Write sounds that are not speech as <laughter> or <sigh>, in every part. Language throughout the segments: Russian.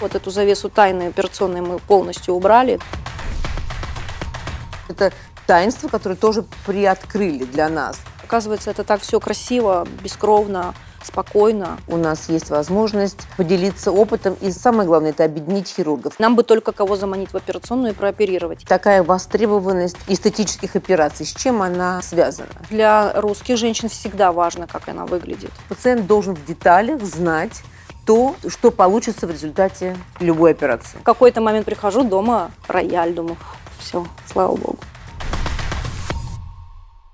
Вот эту завесу тайны операционной мы полностью убрали. Это таинство, которое тоже приоткрыли для нас. Оказывается, это так все красиво, бескровно, спокойно. У нас есть возможность поделиться опытом и самое главное, это объединить хирургов. Нам бы только кого заманить в операционную и прооперировать. Такая востребованность эстетических операций, с чем она связана? Для русских женщин всегда важно, как она выглядит. Пациент должен в деталях знать, то, что получится в результате любой операции. В какой-то момент прихожу дома, рояль, думаю, все, слава богу.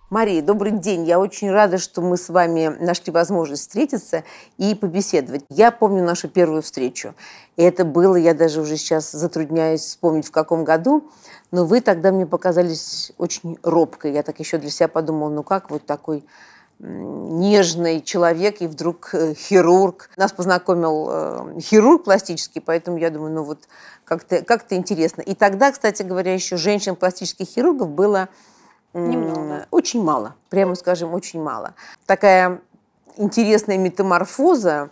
Мария, добрый день. Я очень рада, что мы с вами нашли возможность встретиться и побеседовать. Я помню нашу первую встречу. И это было, я даже уже сейчас затрудняюсь вспомнить, в каком году. Но вы тогда мне показались очень робкой. Я так еще для себя подумала, ну как вот такой нежный человек и вдруг э, хирург. Нас познакомил э, хирург пластический, поэтому я думаю, ну вот как-то как, -то, интересно. И тогда, кстати говоря, еще женщин-пластических хирургов было Немного. очень мало, прямо скажем, очень мало. Такая интересная метаморфоза,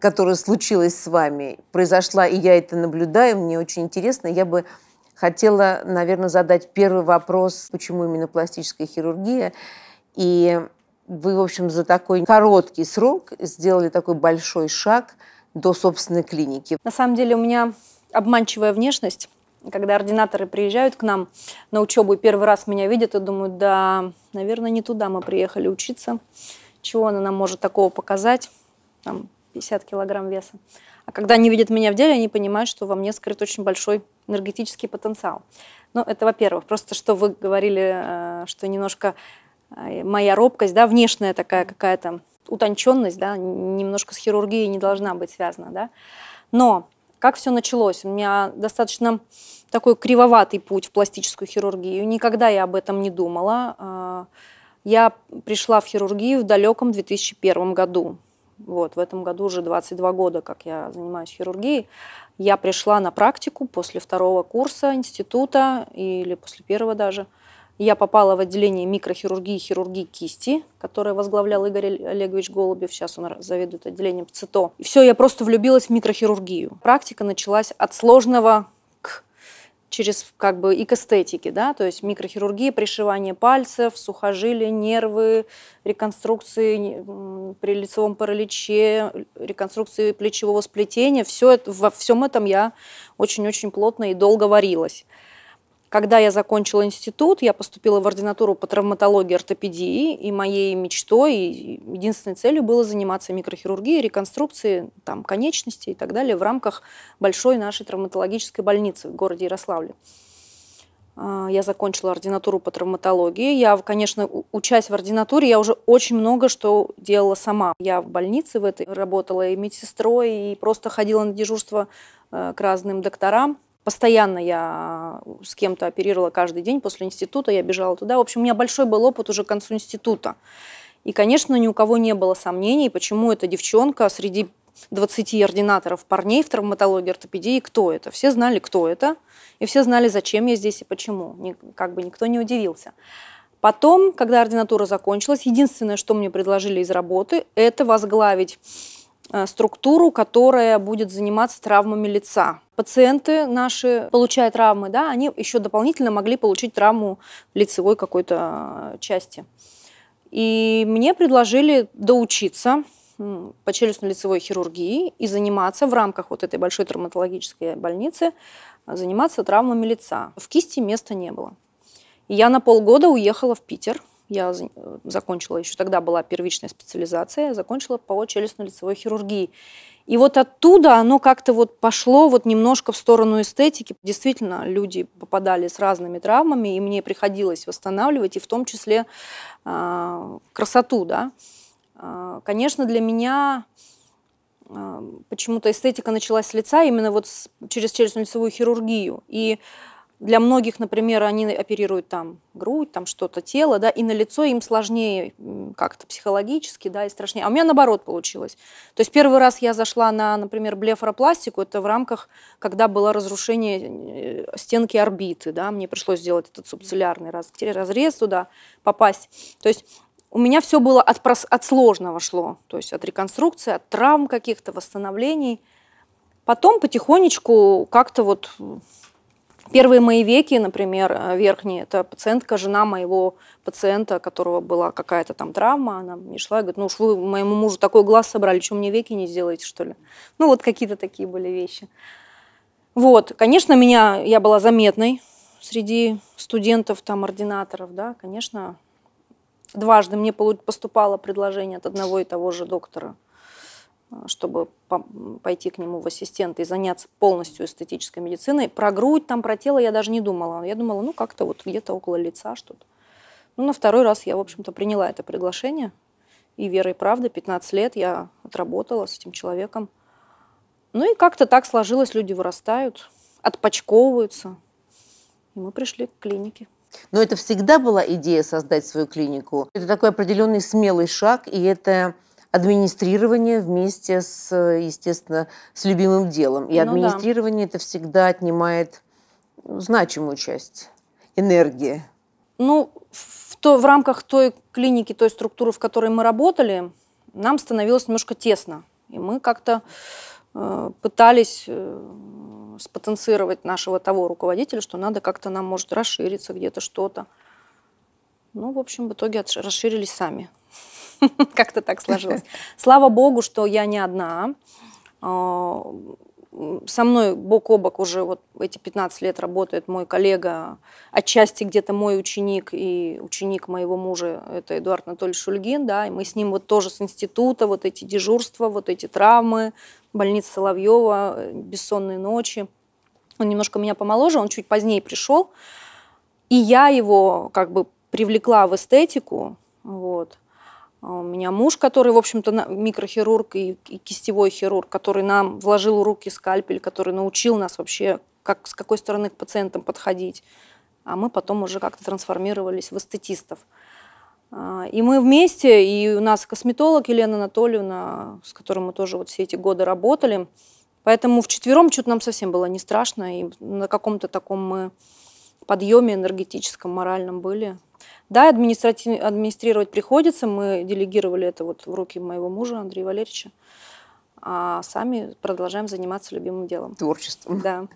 которая случилась с вами, произошла, и я это наблюдаю, мне очень интересно. Я бы хотела, наверное, задать первый вопрос, почему именно пластическая хирургия. И вы, в общем, за такой короткий срок сделали такой большой шаг до собственной клиники. На самом деле у меня обманчивая внешность. Когда ординаторы приезжают к нам на учебу и первый раз меня видят и думают, да, наверное, не туда мы приехали учиться. Чего она нам может такого показать? Там 50 килограмм веса. А когда они видят меня в деле, они понимают, что во мне скрыт очень большой энергетический потенциал. Ну, это во-первых. Просто что вы говорили, э, что немножко а, моя робкость, да, внешняя такая какая-то утонченность, да, немножко с хирургией не должна быть связана, да. Но как все началось? У меня достаточно такой кривоватый путь в пластическую хирургию. Никогда я об этом не думала. А, я пришла в хирургию в далеком 2001 году. Вот, в этом году уже 22 года, как я занимаюсь хирургией. Я пришла на практику после второго курса института или после первого даже – я попала в отделение микрохирургии и хирургии кисти, которое возглавлял Игорь Олегович Голубев, сейчас он заведует отделением ЦИТО. И все, я просто влюбилась в микрохирургию. Практика началась от сложного к через как бы и к эстетике, да, то есть микрохирургия, пришивание пальцев, сухожилия, нервы, реконструкции при лицевом параличе, реконструкции плечевого сплетения, все это, во всем этом я очень-очень плотно и долго варилась. Когда я закончила институт, я поступила в ординатуру по травматологии и ортопедии, и моей мечтой, и единственной целью было заниматься микрохирургией, реконструкцией там, конечностей и так далее в рамках большой нашей травматологической больницы в городе Ярославле. А, я закончила ординатуру по травматологии. Я, конечно, учась в ординатуре, я уже очень много что делала сама. Я в больнице в этой работала и медсестрой, и просто ходила на дежурство э, к разным докторам. Постоянно я э, с кем-то оперировала каждый день после института, я бежала туда. В общем, у меня большой был опыт уже к концу института. И, конечно, ни у кого не было сомнений, почему эта девчонка среди 20 ординаторов парней в травматологии, ортопедии, кто это. Все знали, кто это, и все знали, зачем я здесь и почему. как бы никто не удивился. Потом, когда ординатура закончилась, единственное, что мне предложили из работы, это возглавить Э, структуру, которая будет заниматься травмами лица. Пациенты наши, получая травмы, да, они еще дополнительно могли получить травму лицевой какой-то э, части. И мне предложили доучиться по челюстно-лицевой хирургии и заниматься в рамках вот этой большой травматологической больницы, э, заниматься травмами лица. В кисти места не было. я на полгода уехала в Питер – я э, закончила, еще тогда была первичная специализация, закончила по челюстно-лицевой хирургии. И вот оттуда оно как-то вот пошло вот немножко в сторону эстетики. Действительно, люди попадали с разными травмами, и мне приходилось восстанавливать, и в том числе э, красоту, да. Э, конечно, для меня э, почему-то эстетика началась с лица именно вот с, через челюстно-лицевую хирургию. И э, для многих, например, они оперируют там грудь, там что-то, тело, да, и на лицо им сложнее как-то психологически, да, и страшнее. А у меня наоборот получилось. То есть первый раз я зашла на, например, блефоропластику, это в рамках, когда было разрушение э, стенки орбиты, да, мне пришлось сделать этот субцилярный разрез туда, попасть. То есть у меня все было от, от сложного шло, то есть от реконструкции, от травм каких-то, восстановлений. Потом потихонечку как-то вот Первые мои веки, например, э, верхние, это пациентка, жена моего пациента, у которого была какая-то там травма, она мне шла и говорит, ну уж вы моему мужу такой глаз собрали, что мне веки не сделаете, что ли? Ну вот какие-то такие были вещи. Вот, конечно, меня, я была заметной среди студентов, там, ординаторов, да, конечно, дважды мне поступало предложение от одного и того же доктора – чтобы пойти к нему в ассистенты и заняться полностью эстетической медициной. Про грудь, там, про тело я даже не думала. Я думала, ну, как-то вот где-то около лица что-то. Ну, на второй раз я, в общем-то, приняла это приглашение. И верой и правдой 15 лет я отработала с этим человеком. Ну и как-то так сложилось, люди вырастают, отпочковываются. И мы пришли к клинике. Но это всегда была идея создать свою клинику. Это такой определенный смелый шаг, и это администрирование вместе с, естественно, с любимым делом. И ну, администрирование да. это всегда отнимает ну, значимую часть энергии. Ну, в, то, в рамках той клиники, той структуры, в которой мы работали, нам становилось немножко тесно. И мы как-то э, пытались э, спотенцировать нашего того руководителя, что надо как-то нам, может, расшириться где-то что-то. Ну, в общем, в итоге расширились сами. <laughs> Как-то так сложилось. Слава богу, что я не одна. А, со мной бок о бок уже вот эти 15 лет работает мой коллега, отчасти где-то мой ученик и ученик моего мужа, это Эдуард Анатольевич Шульгин, да, и мы с ним вот тоже с института, вот эти дежурства, вот эти травмы, больница Соловьева, бессонные ночи. Он немножко меня помоложе, он чуть позднее пришел, и я его как бы привлекла в эстетику, вот. А, у меня муж, который, в общем-то, микрохирург и, и кистевой хирург, который нам вложил в руки скальпель, который научил нас вообще, как, с какой стороны к пациентам подходить. А мы потом уже как-то трансформировались в эстетистов. А, и мы вместе, и у нас косметолог Елена Анатольевна, с которой мы тоже вот все эти годы работали. Поэтому в четвером что-то нам совсем было не страшно, и на каком-то таком мы подъеме энергетическом, моральном были. Да, администрировать приходится. Мы делегировали это вот в руки моего мужа Андрея Валерьевича. А сами продолжаем заниматься любимым делом. Творчеством. Да.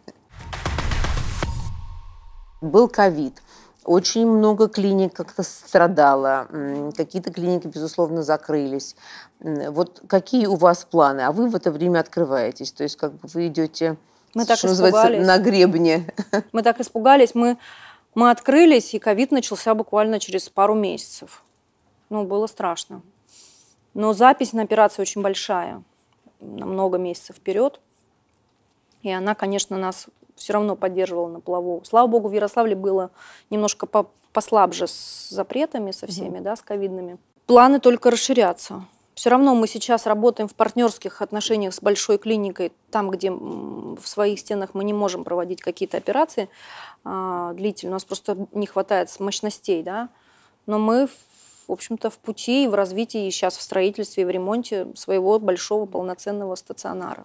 Был ковид. Очень много клиник как-то страдало. Какие-то клиники, безусловно, закрылись. Вот какие у вас планы? А вы в это время открываетесь? То есть как бы вы идете мы так что испугались. на гребне. <laughs> Мы так испугались, мы, мы открылись, и ковид начался буквально через пару месяцев. Ну, было страшно. Но запись на операцию очень большая, на много месяцев вперед. И она, конечно, нас все равно поддерживала на плаву. Слава богу, в Ярославле было немножко по послабже с запретами со всеми, mm-hmm. да, с ковидными. Планы только расширяться все равно мы сейчас работаем в партнерских отношениях с большой клиникой, там, где в своих стенах мы не можем проводить какие-то операции а, длительные, у нас просто не хватает мощностей, да, но мы, в общем-то, в пути и в развитии, и сейчас в строительстве, и в ремонте своего большого полноценного стационара.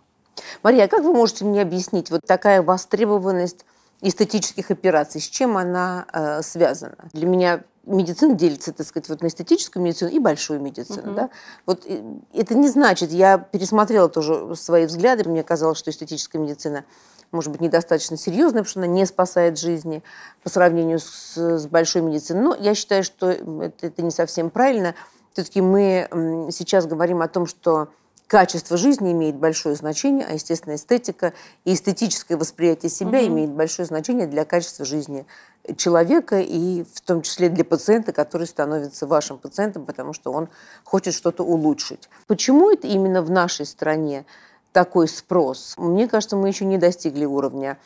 Мария, а как вы можете мне объяснить вот такая востребованность эстетических операций, с чем она э, связана? Для меня медицина делится, так сказать, вот на эстетическую медицину и большую медицину. Угу. Да? Вот э, это не значит, я пересмотрела тоже свои взгляды, мне казалось, что эстетическая медицина может быть, недостаточно серьезная, потому что она не спасает жизни по сравнению с, с большой медициной. Но я считаю, что это, это не совсем правильно. Все-таки мы сейчас говорим о том, что качество жизни имеет большое значение, а, естественно, эстетика и эстетическое восприятие себя угу. имеет большое значение для качества жизни э, человека и в том числе для пациента, который становится вашим пациентом, потому что он хочет что-то улучшить. Почему это именно в нашей стране такой спрос? Мне кажется, мы еще не достигли уровня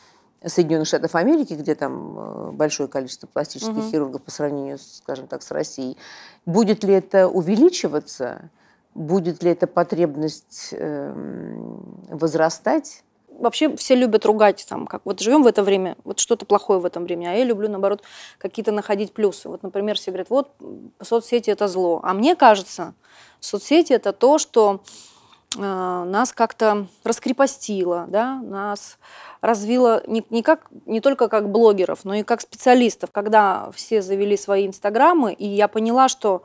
Соединенных Штатов Америки, где там э, большое количество пластических угу. хирургов по сравнению, скажем так, с Россией. Будет ли это увеличиваться? будет ли эта потребность эм, возрастать. Вообще все любят ругать, там, как вот живем в это время, вот что-то плохое в этом времени. а я люблю, наоборот, какие-то находить плюсы. Вот, например, все говорят, вот соцсети – это зло. А мне кажется, соцсети – это то, что э, нас как-то раскрепостило, да, нас развило не, не, как, не только как блогеров, но и как специалистов. Когда все завели свои инстаграмы, и я поняла, что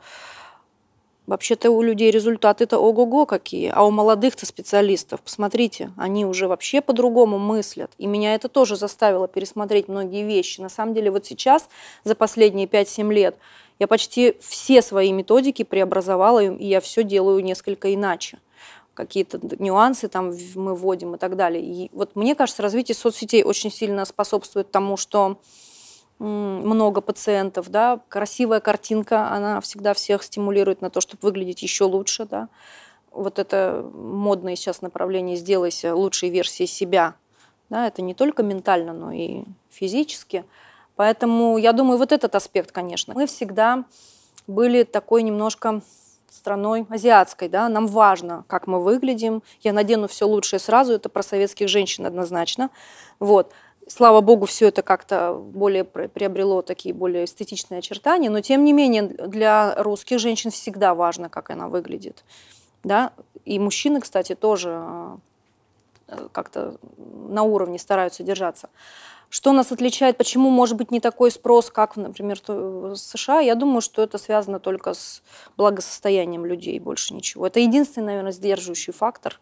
Вообще-то у людей результаты-то ого-го какие, а у молодых-то специалистов, посмотрите, они уже вообще по-другому мыслят. И меня это тоже заставило пересмотреть многие вещи. На самом деле вот сейчас, за последние 5-7 лет, я почти все свои методики преобразовала, и я все делаю несколько иначе какие-то нюансы там мы вводим и так далее. И вот мне кажется, развитие соцсетей очень сильно способствует тому, что много пациентов, да, красивая картинка, она всегда всех стимулирует на то, чтобы выглядеть еще лучше, да. Вот это модное сейчас направление «сделайся лучшей версией себя», да, это не только ментально, но и физически. Поэтому я думаю, вот этот аспект, конечно. Мы всегда были такой немножко страной азиатской, да, нам важно, как мы выглядим, я надену все лучшее сразу, это про советских женщин однозначно, вот слава богу, все это как-то более приобрело такие более эстетичные очертания, но тем не менее для русских женщин всегда важно, как она выглядит. Да? И мужчины, кстати, тоже э, как-то на уровне стараются держаться. Что нас отличает, почему может быть не такой спрос, как, например, э, в США? Я думаю, что это связано только с благосостоянием людей, больше ничего. Это единственный, наверное, сдерживающий фактор.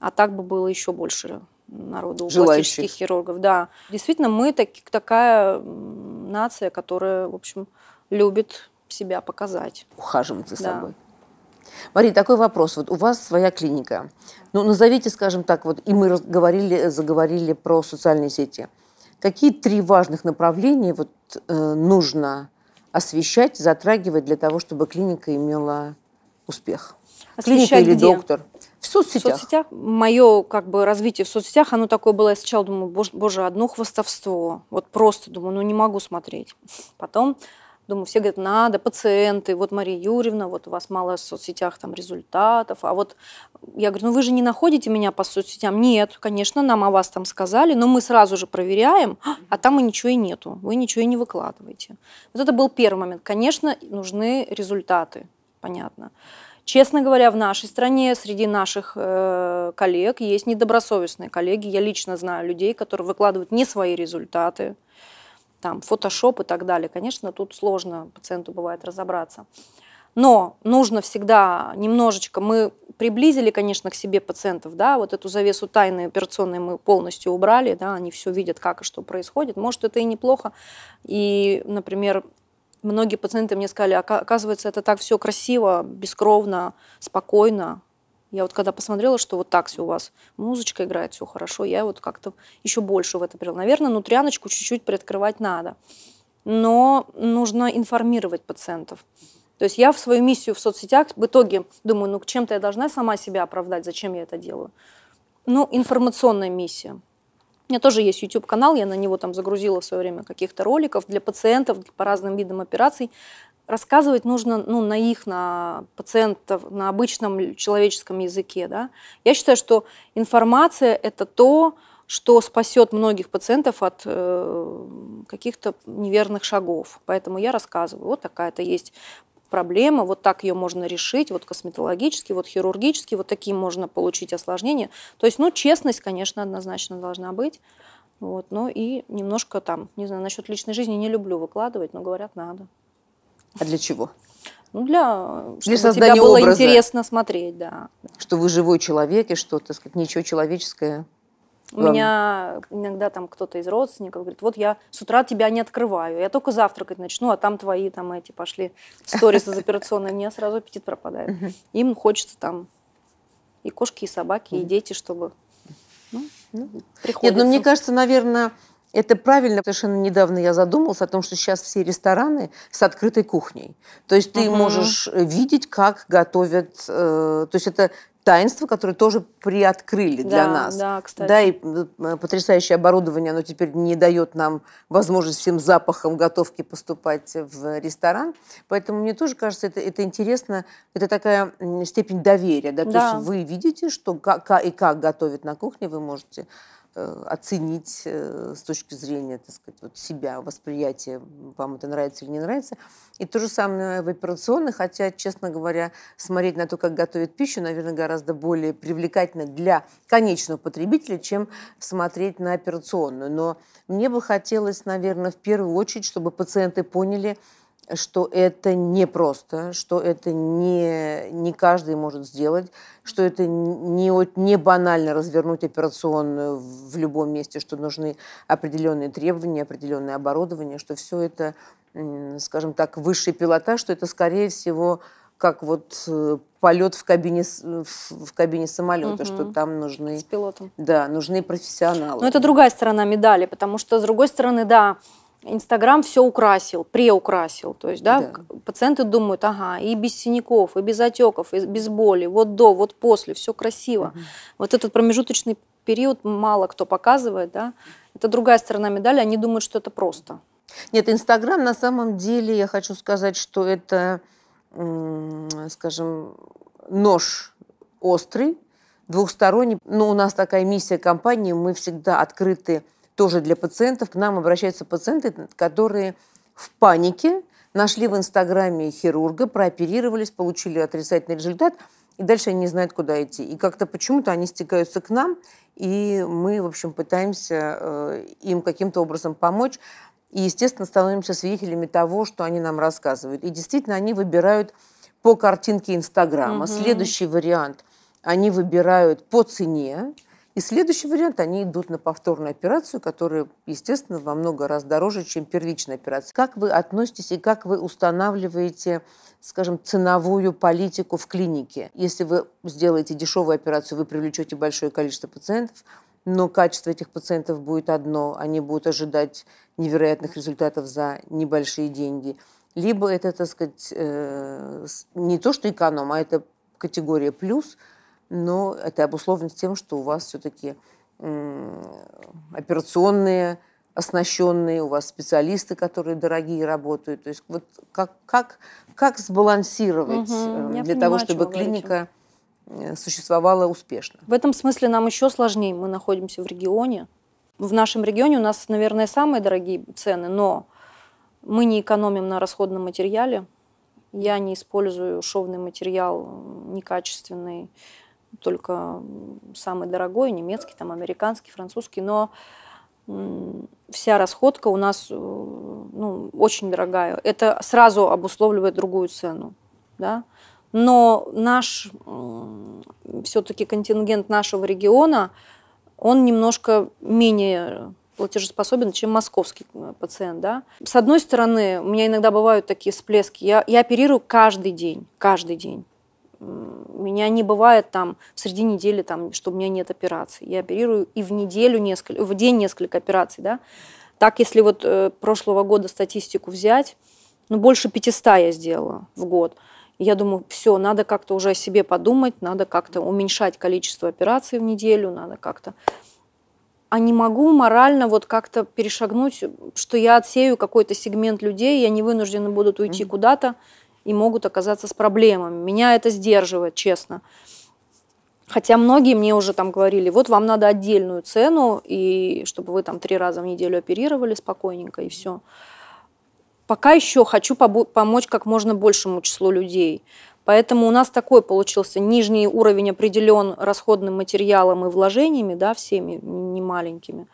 А так бы было еще больше народу, Желающих. пластических хирургов, да. Действительно, мы так, такая нация, которая, в общем, любит себя показать. Ухаживать за да. собой. Мария, такой вопрос. Вот у вас своя клиника. Ну, назовите, скажем так, вот, и мы говорили, заговорили про социальные сети. Какие три важных направления вот, э, нужно освещать, затрагивать для того, чтобы клиника имела успех? Освещать клиника или где? доктор? В соцсетях. В соцсетях. Мое как бы развитие в соцсетях, оно такое было, я сначала думаю, боже, боже, одно хвостовство. Вот просто думаю, ну не могу смотреть. Потом думаю, все говорят, надо, пациенты, вот Мария Юрьевна, вот у вас мало в соцсетях там результатов. А вот я говорю, ну вы же не находите меня по соцсетям? Нет, конечно, нам о вас там сказали, но мы сразу же проверяем, а там и ничего и нету, вы ничего и не выкладываете. Вот это был первый момент. Конечно, нужны результаты понятно. Честно говоря, в нашей стране, среди наших э, коллег есть недобросовестные коллеги. Я лично знаю людей, которые выкладывают не свои результаты, там, фотошоп и так далее. Конечно, тут сложно пациенту бывает разобраться. Но нужно всегда немножечко, мы приблизили, конечно, к себе пациентов, да, вот эту завесу тайны операционной мы полностью убрали, да, они все видят, как и что происходит. Может, это и неплохо. И, например, многие пациенты мне сказали, оказывается, это так все красиво, бескровно, спокойно. Я вот когда посмотрела, что вот так все у вас, музычка играет, все хорошо, я вот как-то еще больше в это прила. Наверное, нутряночку чуть-чуть приоткрывать надо. Но нужно информировать пациентов. То есть я в свою миссию в соцсетях в итоге думаю, ну чем-то я должна сама себя оправдать, зачем я это делаю. Ну, информационная миссия. У меня тоже есть YouTube-канал, я на него там загрузила в свое время каких-то роликов для пациентов по разным видам операций. Рассказывать нужно ну, на их, на пациентов, на обычном человеческом языке. Да? Я считаю, что информация – это то, что спасет многих пациентов от э, каких-то неверных шагов. Поэтому я рассказываю, вот такая-то есть проблема, вот так ее можно решить, вот косметологически, вот хирургически, вот такие можно получить осложнения. То есть, ну, честность, конечно, однозначно должна быть. Вот, ну и немножко там, не знаю, насчет личной жизни не люблю выкладывать, но говорят, надо. А для чего? Ну, для, для чтобы тебя было образа. интересно смотреть, да. Что вы живой человек, и что, так сказать, ничего человеческое у Ладно. меня иногда там кто-то из родственников говорит, вот я с утра тебя не открываю, я только завтракать начну, а там твои там эти пошли сторис из операционной, у меня сразу аппетит пропадает. Им хочется там и кошки, и собаки, и дети, чтобы ну, приходится. Ну. Нет, ну мне кажется, наверное, это правильно. Совершенно недавно я задумался о том, что сейчас все рестораны с открытой кухней. То есть ты можешь э, видеть, как готовят. Э, то есть это таинство, которое тоже приоткрыли да, для нас. Да, кстати. Да, и э, потрясающее оборудование, оно теперь не дает нам возможность всем запахам готовки поступать в ресторан. Поэтому мне тоже кажется, это, это интересно. Это такая степень доверия. Да? да. То есть вы видите, что как, и как готовят на кухне, вы можете Э, оценить э, с точки зрения, так сказать, вот себя, восприятия, вам это нравится или не нравится. И то же самое в операционной, хотя, честно говоря, смотреть на то, как готовят пищу, наверное, гораздо более привлекательно для конечного потребителя, чем смотреть на операционную. Но мне бы хотелось, наверное, в первую очередь, чтобы пациенты поняли, что это не просто, что это не, не каждый может сделать, что это не, не банально развернуть операционную в любом месте, что нужны определенные требования, определенное оборудование, что все это, скажем так, высший пилотаж, что это, скорее всего, как вот э, полет в кабине, в кабине самолета, угу. что там нужны... С пилотом. Да, нужны профессионалы. Но это другая сторона медали, потому что, с другой стороны, да, Инстаграм все украсил, преукрасил. То есть, да, да, пациенты думают, ага, и без синяков, и без отеков, и без боли, вот до, вот после, все красиво. Угу. Вот этот промежуточный период мало кто показывает, да. Это другая сторона медали, они думают, что это просто. Нет, Инстаграм на самом деле, я хочу сказать, что это, скажем, нож острый, двухсторонний. Но у нас такая миссия компании, мы всегда открыты тоже для пациентов. К нам обращаются пациенты, которые в панике нашли в Инстаграме хирурга, прооперировались, получили отрицательный результат, и дальше они не знают, куда идти. И как-то почему-то они стекаются к нам, и мы, в общем, пытаемся э, им каким-то образом помочь. И, естественно, становимся свидетелями того, что они нам рассказывают. И действительно, они выбирают по картинке Инстаграма. Угу. Следующий вариант – они выбирают по цене, и следующий вариант, они идут на повторную операцию, которая, естественно, во много раз дороже, чем первичная операция. Как вы относитесь и как вы устанавливаете, скажем, ценовую политику в клинике? Если вы сделаете дешевую операцию, вы привлечете большое количество пациентов, но качество этих пациентов будет одно, они будут ожидать невероятных результатов за небольшие деньги. Либо это, так сказать, э, не то, что эконом, а это категория плюс – но это обусловлено тем, что у вас все-таки операционные оснащенные, у вас специалисты, которые дорогие работают. То есть вот как, как, как сбалансировать угу, для понимаю, того, чтобы клиника э, существовала успешно? В этом смысле нам еще сложнее. Мы находимся в регионе. В нашем регионе у нас, наверное, самые дорогие цены, но мы не экономим на расходном материале. Я не использую шовный материал некачественный только самый дорогой, немецкий, там, американский, французский, но вся расходка у нас э, ну, очень дорогая. Это сразу обусловливает другую цену. Да? Но наш все-таки контингент нашего региона, он немножко менее платежеспособен, чем московский э, пациент. Да? С одной стороны, у меня иногда бывают такие всплески. Я, я оперирую каждый день, каждый день меня не бывает там в среди недели, там, что у меня нет операций. Я оперирую и в неделю несколько, в день несколько операций, да. Так, если вот э, прошлого года статистику взять, ну, больше 500 я сделала в год. Я думаю, все, надо как-то уже о себе подумать, надо как-то уменьшать количество операций в неделю, надо как-то... А не могу морально вот как-то перешагнуть, что я отсею какой-то сегмент людей, я не вынуждены будут уйти mm-hmm. куда-то, и могут оказаться с проблемами. Меня это сдерживает, честно. Хотя многие мне уже там говорили, вот вам надо отдельную цену, и чтобы вы там три раза в неделю оперировали спокойненько, и все. Пока еще хочу помочь как можно большему числу людей. Поэтому у нас такой получился нижний уровень определен расходным материалом и вложениями, да, всеми немаленькими.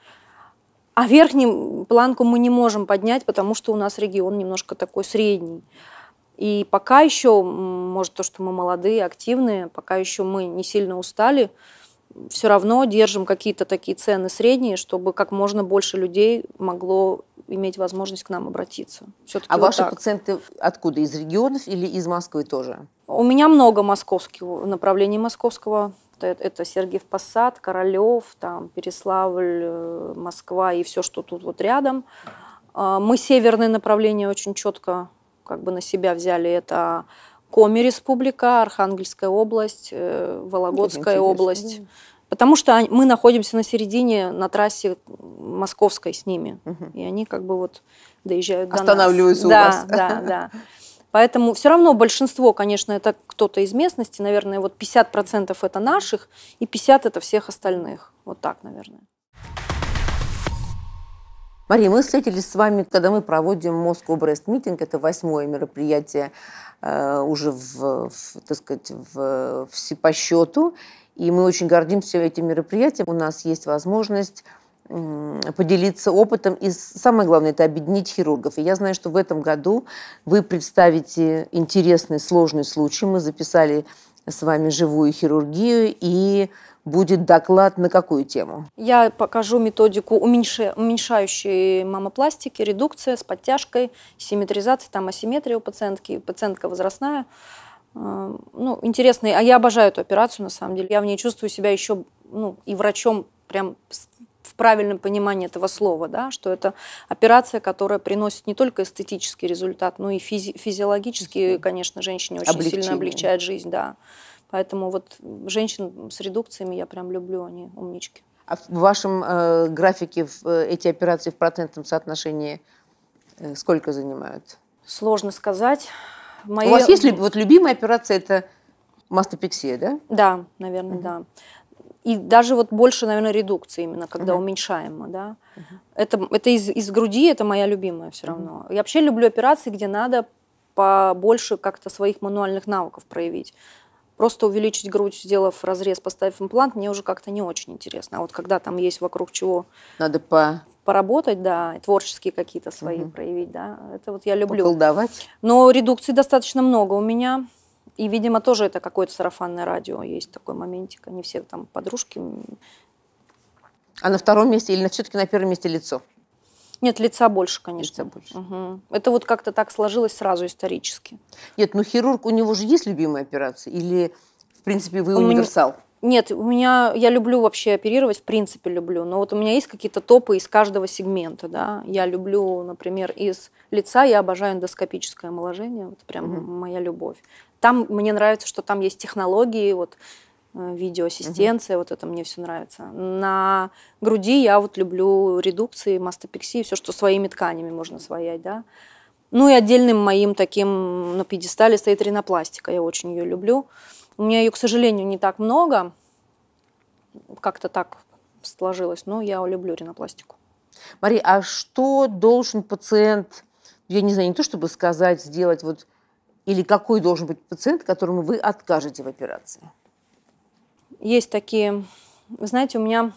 А верхнюю планку мы не можем поднять, потому что у нас регион немножко такой средний. И пока еще, может, то, что мы молодые, активные, пока еще мы не сильно устали, все равно держим какие-то такие цены средние, чтобы как можно больше людей могло иметь возможность к нам обратиться. А вот ваши так. пациенты откуда? Из регионов или из Москвы тоже? У меня много московских направлений московского. Это, это Сергиев Посад, Королев, там Переславль, э, Москва и все, что тут вот рядом. А, мы северные направления очень четко как бы на себя взяли это Коми республика, Архангельская область, э, Вологодская область. Потому что мы находимся на середине, на трассе московской с ними. Угу. И они как бы вот доезжают до нас. Останавливаются у да, вас. Да, да. да. Поэтому все равно большинство, конечно, это кто-то из местности. Наверное, вот 50% это наших, и 50% это всех остальных. Вот так, наверное. Мария, мы встретились с вами, когда мы проводим Moscow Breast Meeting, это восьмое мероприятие э, уже в, в, так сказать, в, в, по счету, и мы очень гордимся этим мероприятием. У нас есть возможность поделиться опытом. И самое главное, это объединить хирургов. И я знаю, что в этом году вы представите интересный, сложный случай. Мы записали с вами живую хирургию и будет доклад на какую тему? Я покажу методику уменьшающей мамопластики, редукция с подтяжкой, симметризация, там асимметрия у пациентки, пациентка возрастная. Э, ну, интересный, а я обожаю эту операцию, на самом деле. Я в ней чувствую себя еще, ну, и врачом прям в правильном понимании этого слова, да, что это операция, которая приносит не только эстетический результат, но и физи физиологически, конечно, женщине очень Облегчение. сильно облегчает жизнь, да. Поэтому вот женщин с редукциями я прям люблю, они умнички. А в вашем э, графике в, э, эти операции в процентном соотношении э, сколько занимают? Сложно сказать. Мои... У вас есть вот любимая операция это мастопексия, да? Да, наверное, угу. да. И даже вот больше, наверное, редукции именно, когда угу. уменьшаем да. Угу. Это, это из, из груди, это моя любимая все равно. Угу. Я вообще люблю операции, где надо побольше как-то своих мануальных навыков проявить просто увеличить грудь, сделав разрез, поставив имплант, мне уже как-то не очень интересно. А вот когда там есть вокруг чего... Надо по поработать, да, творческие какие-то свои угу. проявить, да. Это вот я люблю. Поколдовать. Но редукций достаточно много у меня. И, видимо, тоже это какое-то сарафанное радио. Есть такой моментик. Они все там подружки. А на втором месте или все-таки на первом месте лицо? Нет, лица больше, конечно. Лица больше. Угу. Это вот как-то так сложилось сразу исторически. Нет, ну хирург, у него же есть любимые операции? Или, в принципе, вы универсал? У Нет, у меня, я люблю вообще оперировать, в принципе люблю, но вот у меня есть какие-то топы из каждого сегмента, да, я люблю, например, из лица, я обожаю эндоскопическое омоложение, вот прям угу. моя любовь. Там мне нравится, что там есть технологии, вот Э, видеоассистенция, угу. вот это мне все нравится. На груди я вот люблю редукции, мастопексии, все, что своими тканями можно своять, да. Ну и отдельным моим таким на пьедестале стоит ринопластика, я очень ее люблю. У меня ее, к сожалению, не так много, как-то так сложилось, но я люблю ринопластику. Мария, а что должен пациент, я не знаю, не то чтобы сказать, сделать вот, или какой должен быть пациент, которому вы откажете в операции? Есть такие, знаете, у меня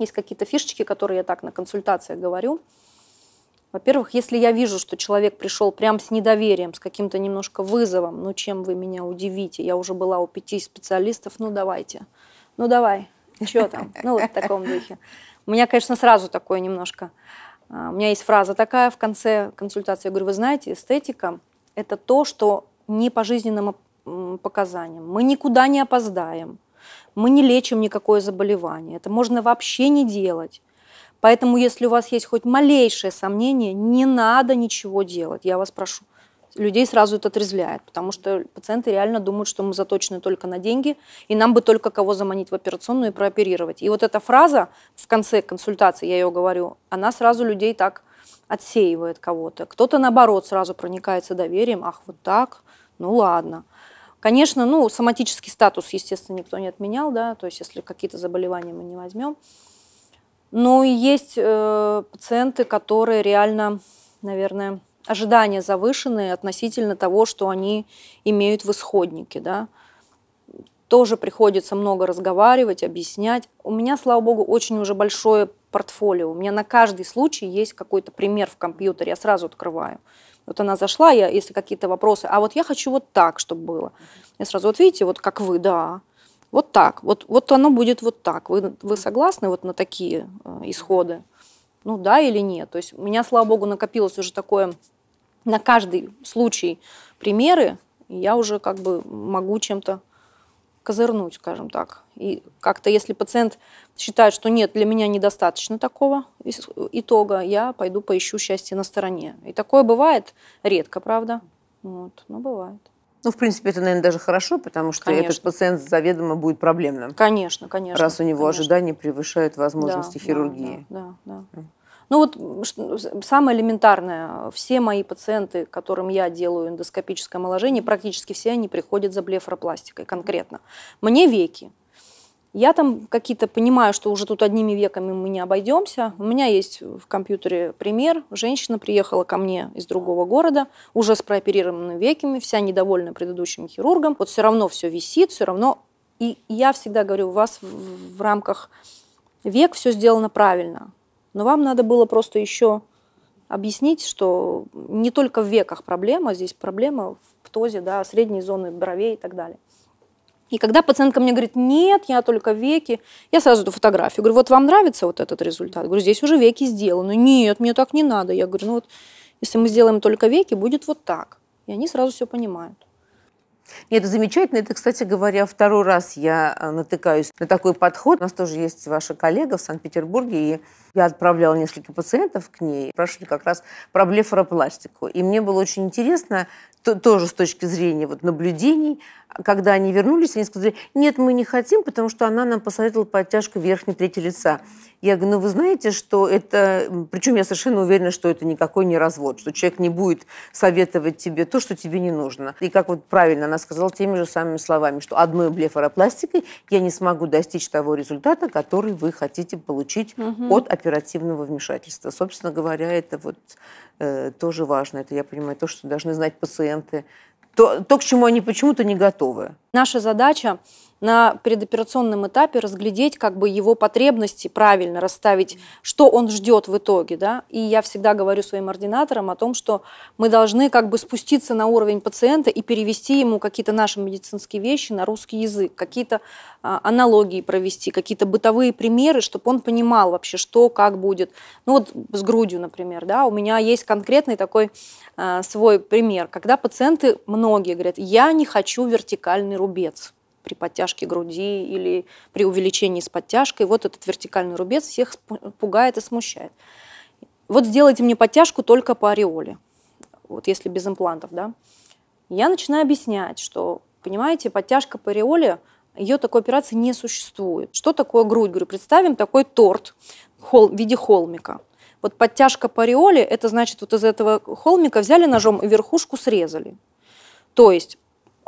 есть какие-то фишечки, которые я так на консультациях говорю. Во-первых, если я вижу, что человек пришел прям с недоверием, с каким-то немножко вызовом, ну чем вы меня удивите, я уже была у пяти специалистов, ну давайте, ну давай, что там, <laughs> ну вот в таком духе. У меня, конечно, сразу такое немножко. А, у меня есть фраза такая в конце консультации, я говорю, вы знаете, эстетика – это то, что не по жизненным показаниям. Мы никуда не опоздаем. Мы не лечим никакое заболевание. Это можно вообще не делать. Поэтому, если у вас есть хоть малейшее сомнение, не надо ничего делать. Я вас прошу. Людей сразу это отрезвляет, потому что пациенты реально думают, что мы заточены только на деньги, и нам бы только кого заманить в операционную и прооперировать. И вот эта фраза в конце консультации, я ее говорю, она сразу людей так отсеивает кого-то. Кто-то, наоборот, сразу проникается доверием, ах, вот так, ну ладно. Конечно, ну, соматический статус, естественно, никто не отменял, да, то есть если какие-то заболевания мы не возьмем. Но есть э, пациенты, которые реально, наверное, ожидания завышенные относительно того, что они имеют в исходнике, да. Тоже приходится много разговаривать, объяснять. У меня, слава богу, очень уже большое портфолио. У меня на каждый случай есть какой-то пример в компьютере, я сразу открываю. Вот она зашла, я, если какие-то вопросы, а вот я хочу вот так, чтобы было. Я сразу, вот видите, вот как вы, да, вот так, вот, вот оно будет вот так. Вы, вы согласны вот на такие э, исходы? Ну да или нет? То есть у меня, слава богу, накопилось уже такое, на каждый случай примеры, и я уже как бы могу чем-то козырнуть, скажем так. И как-то если пациент считает, что нет, для меня недостаточно такого итога, я пойду поищу счастье на стороне. И такое бывает редко, правда, вот, но бывает. Ну, в принципе, это, наверное, даже хорошо, потому что конечно. этот пациент заведомо будет проблемным. Конечно, конечно. Раз у него конечно. ожидания превышают возможности да, хирургии. Да, да, да. Ну вот самое элементарное, все мои пациенты, которым я делаю эндоскопическое омоложение, практически все они приходят за блефоропластикой конкретно. Мне веки, я там какие-то понимаю, что уже тут одними веками мы не обойдемся. У меня есть в компьютере пример. Женщина приехала ко мне из другого города, уже с прооперированными веками, вся недовольна предыдущим хирургом. Вот все равно все висит, все равно. И я всегда говорю, у вас в, в рамках век все сделано правильно. Но вам надо было просто еще объяснить, что не только в веках проблема, здесь проблема в птозе, да, средней зоны бровей и так далее. И когда пациентка мне говорит, нет, я только веки, я сразу эту фотографию. Говорю, вот вам нравится вот этот результат? Говорю, здесь уже веки сделаны. Нет, мне так не надо. Я говорю, ну вот если мы сделаем только веки, будет вот так. И они сразу все понимают. Нет, это замечательно. Это, кстати говоря, второй раз я э, натыкаюсь на такой подход. У нас тоже есть ваша коллега в Санкт-Петербурге, и я отправляла несколько пациентов к ней, прошли как раз про блефоропластику. И мне было очень интересно, то, тоже с точки зрения вот наблюдений, когда они вернулись, они сказали, нет, мы не хотим, потому что она нам посоветовала подтяжку верхней трети лица. Я говорю, ну вы знаете, что это... Причем я совершенно уверена, что это никакой не развод, что человек не будет советовать тебе то, что тебе не нужно. И как вот правильно она сказала теми же самыми словами, что одной блефоропластикой я не смогу достичь того результата, который вы хотите получить угу. от оперативного вмешательства. Собственно говоря, это вот э, тоже важно. Это, я понимаю, то, что должны знать пациенты, то, то к чему они почему-то не готовы. Наша задача на предоперационном этапе разглядеть как бы его потребности, правильно расставить, что он ждет в итоге. Да? И я всегда говорю своим ординаторам о том, что мы должны как бы спуститься на уровень пациента и перевести ему какие-то наши медицинские вещи на русский язык, какие-то а, аналогии провести, какие-то бытовые примеры, чтобы он понимал вообще, что, как будет. Ну вот с грудью, например, да, у меня есть конкретный такой а, свой пример, когда пациенты, многие говорят, я не хочу вертикальный рубец при подтяжке груди или при увеличении с подтяжкой. Вот этот вертикальный рубец всех пугает и смущает. Вот сделайте мне подтяжку только по ореоле, вот если без имплантов, да. Я начинаю объяснять, что, понимаете, подтяжка по ореоле, ее такой операции не существует. Что такое грудь? Говорю, представим такой торт в виде холмика. Вот подтяжка по ореоле, это значит, вот из этого холмика взяли ножом и верхушку срезали. То есть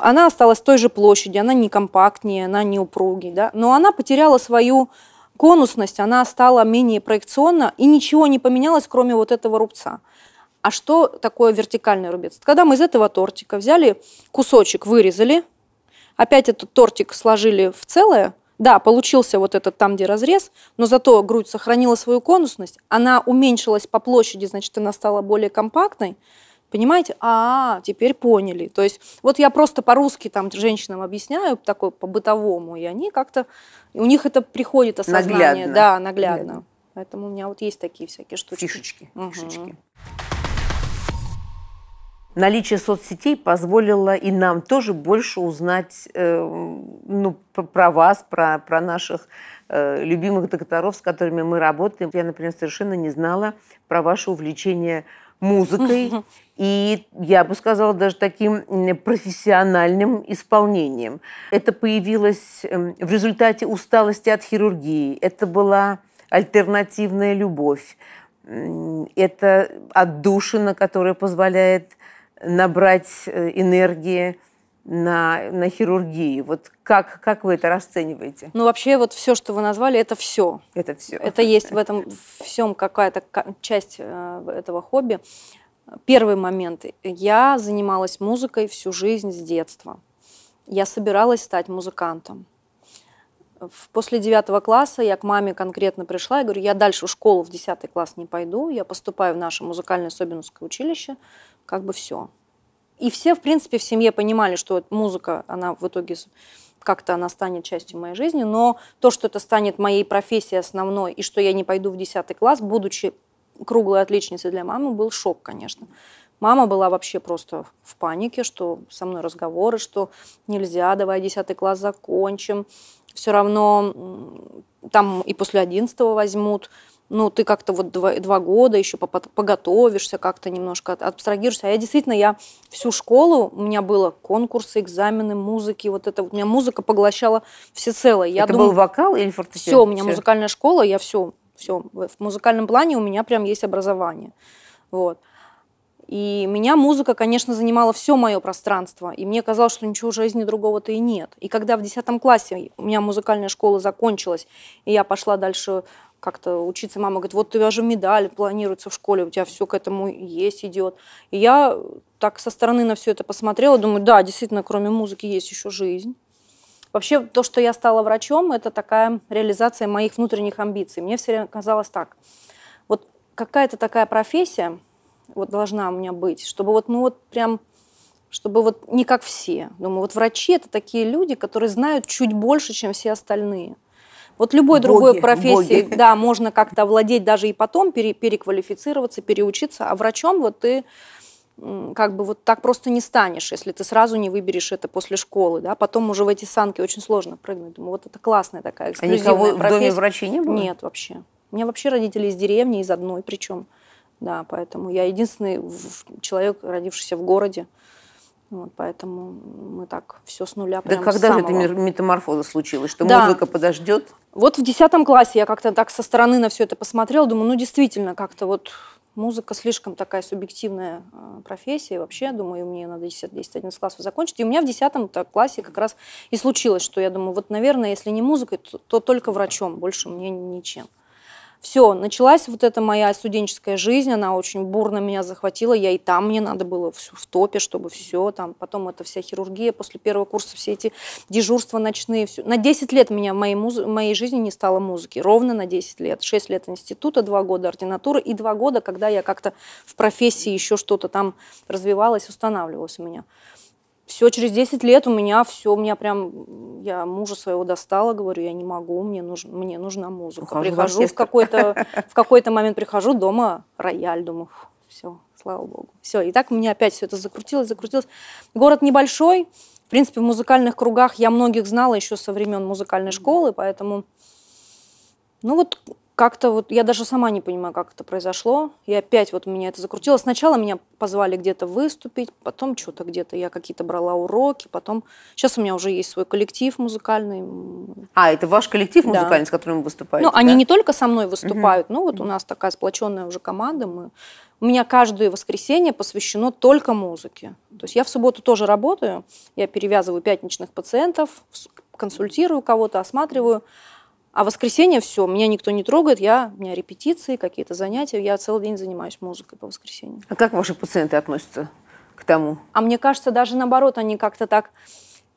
она осталась той же площади, она не компактнее, она не упругий, да? но она потеряла свою конусность, она стала менее проекционна, и ничего не поменялось, кроме вот этого рубца. А что такое вертикальный рубец? Когда мы из этого тортика взяли кусочек, вырезали, опять этот тортик сложили в целое, да, получился вот этот там, где разрез, но зато грудь сохранила свою конусность, она уменьшилась по площади, значит, она стала более компактной, Понимаете? А, теперь поняли. То есть вот я просто по-русски там женщинам объясняю, такой по-бытовому, и они как-то, у них это приходит осознание. Наглядно. Да, наглядно. наглядно. Поэтому у меня вот есть такие всякие штучки. Фишечки. Угу. фишечки. Наличие соцсетей позволило и нам тоже больше узнать э, ну, про вас, про, про наших э, любимых докторов, с которыми мы работаем. Я, например, совершенно не знала про ваше увлечение музыкой и, я бы сказала, даже таким профессиональным исполнением. Это появилось эм, в результате усталости от хирургии. Это была альтернативная любовь. Это отдушина, которая позволяет набрать э, энергии, на, на хирургии. Вот как, как вы это расцениваете? Ну, вообще, вот все, что вы назвали, это все. Это все. Это есть в этом всем какая-то часть э, этого хобби. Первый момент. Я занималась музыкой всю жизнь с детства. Я собиралась стать музыкантом. После девятого класса я к маме конкретно пришла и говорю, я дальше в школу в десятый класс не пойду, я поступаю в наше музыкальное Собиновское училище, как бы все и все, в принципе, в семье понимали, что музыка, она в итоге как-то она станет частью моей жизни, но то, что это станет моей профессией основной, и что я не пойду в 10 класс, будучи круглой отличницей для мамы, был шок, конечно. Мама была вообще просто в панике, что со мной разговоры, что нельзя, давай 10 класс закончим, все равно там и после 11 возьмут ну, ты как-то вот два, два года еще поготовишься, как-то немножко абстрагируешься. А я действительно, я всю школу, у меня было конкурсы, экзамены, музыки, вот это, вот, у меня музыка поглощала всецело. Я это думала, был вокал или фортепиано? Все, у меня все. музыкальная школа, я все, все, в музыкальном плане у меня прям есть образование, вот. И меня музыка, конечно, занимала все мое пространство. И мне казалось, что ничего в жизни другого-то и нет. И когда в 10 классе у меня музыкальная школа закончилась, и я пошла дальше как-то учиться. Мама говорит, вот у тебя же медаль планируется в школе, у тебя все к этому есть, идет. И я так со стороны на все это посмотрела, думаю, да, действительно, кроме музыки есть еще жизнь. Вообще, то, что я стала врачом, это такая реализация моих внутренних амбиций. Мне все время казалось так, вот какая-то такая профессия вот должна у меня быть, чтобы вот, ну вот прям чтобы вот не как все. Думаю, вот врачи это такие люди, которые знают чуть больше, чем все остальные. Вот любой боги, другой профессии, боги. да, можно как-то овладеть даже и потом, пере, переквалифицироваться, переучиться, а врачом вот ты как бы вот так просто не станешь, если ты сразу не выберешь это после школы, да, потом уже в эти санки очень сложно прыгнуть. Думаю, вот это классная такая эксклюзивная а никого профессия. в доме врачей не было? Нет, вообще. У меня вообще родители из деревни, из одной причем, да, поэтому я единственный человек, родившийся в городе. Вот, поэтому мы так все с нуля прямо Да когда же эта метаморфоза случилась, что да. музыка подождет? Вот в десятом классе я как-то так со стороны на все это посмотрела, думаю, ну действительно, как-то вот музыка слишком такая субъективная э, профессия. вообще, думаю, мне надо 10-11 классов закончить. И у меня в 10 классе как раз и случилось, что я думаю, вот, наверное, если не музыкой, то, то только врачом, больше мне ничем все, началась вот эта моя студенческая жизнь, она очень бурно меня захватила, я и там мне надо было в топе, чтобы все, там, потом эта вся хирургия, после первого курса все эти дежурства ночные, все. На 10 лет меня в моей, муз... в моей жизни не стало музыки, ровно на 10 лет. 6 лет института, 2 года ординатуры и 2 года, когда я как-то в профессии еще что-то там развивалась, устанавливалась у меня все, через 10 лет у меня все, у меня прям, я мужа своего достала, говорю, я не могу, мне, нуж, мне нужна музыка. Ухожу прихожу в, какой-то в какой-то момент прихожу, дома рояль, думаю, все, слава богу. Все, и так у меня опять все это закрутилось, закрутилось. Город небольшой, в принципе, в музыкальных кругах я многих знала еще со времен музыкальной школы, поэтому... Ну вот как-то вот, я даже сама не понимаю, как это произошло. И опять вот меня это закрутило. Сначала меня позвали где-то выступить, потом что-то где-то я какие-то брала уроки, потом... Сейчас у меня уже есть свой коллектив музыкальный. А, это ваш коллектив да. музыкальный, с которым вы выступаете? Ну, да? они не только со мной выступают, угу. но вот у нас такая сплоченная уже команда, мы у меня каждое воскресенье посвящено только музыке. То есть я в субботу тоже работаю, я перевязываю пятничных пациентов, консультирую кого-то, осматриваю. А воскресенье все, меня никто не трогает, я, у меня репетиции, какие-то занятия, я целый день занимаюсь музыкой по воскресеньям. А как ваши пациенты относятся к тому? А мне кажется, даже наоборот, они как-то так,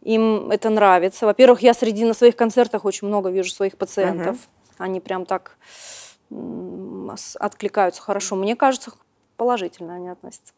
им это нравится. Во-первых, я среди на своих концертах очень много вижу своих пациентов. uh Они прям так откликаются хорошо. Мне кажется, положительно они относятся.